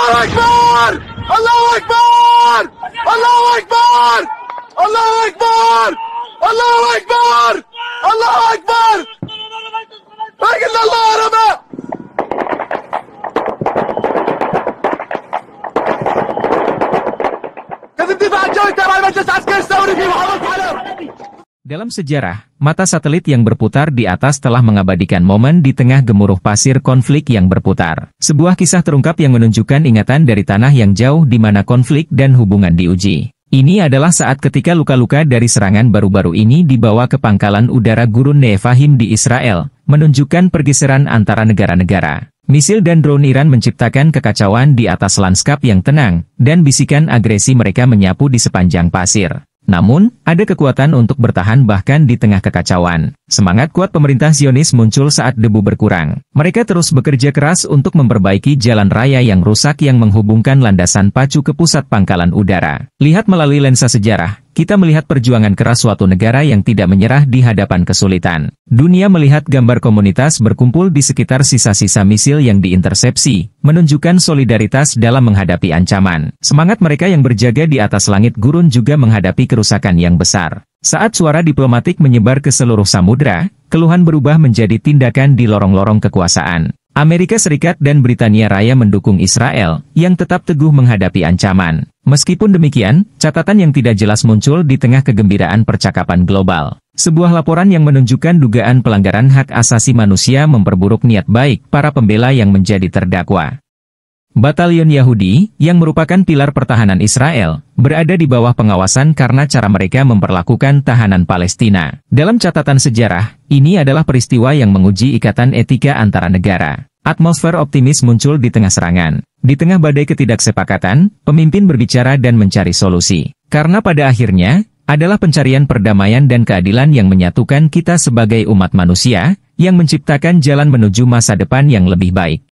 الله أكبر الله أكبر الله أكبر الله أكبر الله أكبر الله أكبر لكن الله ربا كذب دفاع الجوي تبع المجلس Dalam sejarah, mata satelit yang berputar di atas telah mengabadikan momen di tengah gemuruh pasir konflik yang berputar. Sebuah kisah terungkap yang menunjukkan ingatan dari tanah yang jauh di mana konflik dan hubungan diuji. Ini adalah saat ketika luka-luka dari serangan baru-baru ini dibawa ke pangkalan udara Gurun Nefahim di Israel, menunjukkan pergeseran antara negara-negara. Misil dan drone Iran menciptakan kekacauan di atas lanskap yang tenang, dan bisikan agresi mereka menyapu di sepanjang pasir. Namun, ada kekuatan untuk bertahan bahkan di tengah kekacauan. Semangat kuat pemerintah Zionis muncul saat debu berkurang. Mereka terus bekerja keras untuk memperbaiki jalan raya yang rusak yang menghubungkan landasan pacu ke pusat pangkalan udara. Lihat melalui lensa sejarah, kita melihat perjuangan keras suatu negara yang tidak menyerah di hadapan kesulitan. Dunia melihat gambar komunitas berkumpul di sekitar sisa-sisa misil yang diintersepsi, menunjukkan solidaritas dalam menghadapi ancaman. Semangat mereka yang berjaga di atas langit gurun juga menghadapi kerusakan yang besar. Saat suara diplomatik menyebar ke seluruh samudra, keluhan berubah menjadi tindakan di lorong-lorong kekuasaan. Amerika Serikat dan Britania Raya mendukung Israel, yang tetap teguh menghadapi ancaman. Meskipun demikian, catatan yang tidak jelas muncul di tengah kegembiraan percakapan global. Sebuah laporan yang menunjukkan dugaan pelanggaran hak asasi manusia memperburuk niat baik para pembela yang menjadi terdakwa. Batalion Yahudi, yang merupakan pilar pertahanan Israel, berada di bawah pengawasan karena cara mereka memperlakukan tahanan Palestina. Dalam catatan sejarah, ini adalah peristiwa yang menguji ikatan etika antara negara. Atmosfer optimis muncul di tengah serangan. Di tengah badai ketidaksepakatan, pemimpin berbicara dan mencari solusi. Karena pada akhirnya, adalah pencarian perdamaian dan keadilan yang menyatukan kita sebagai umat manusia, yang menciptakan jalan menuju masa depan yang lebih baik.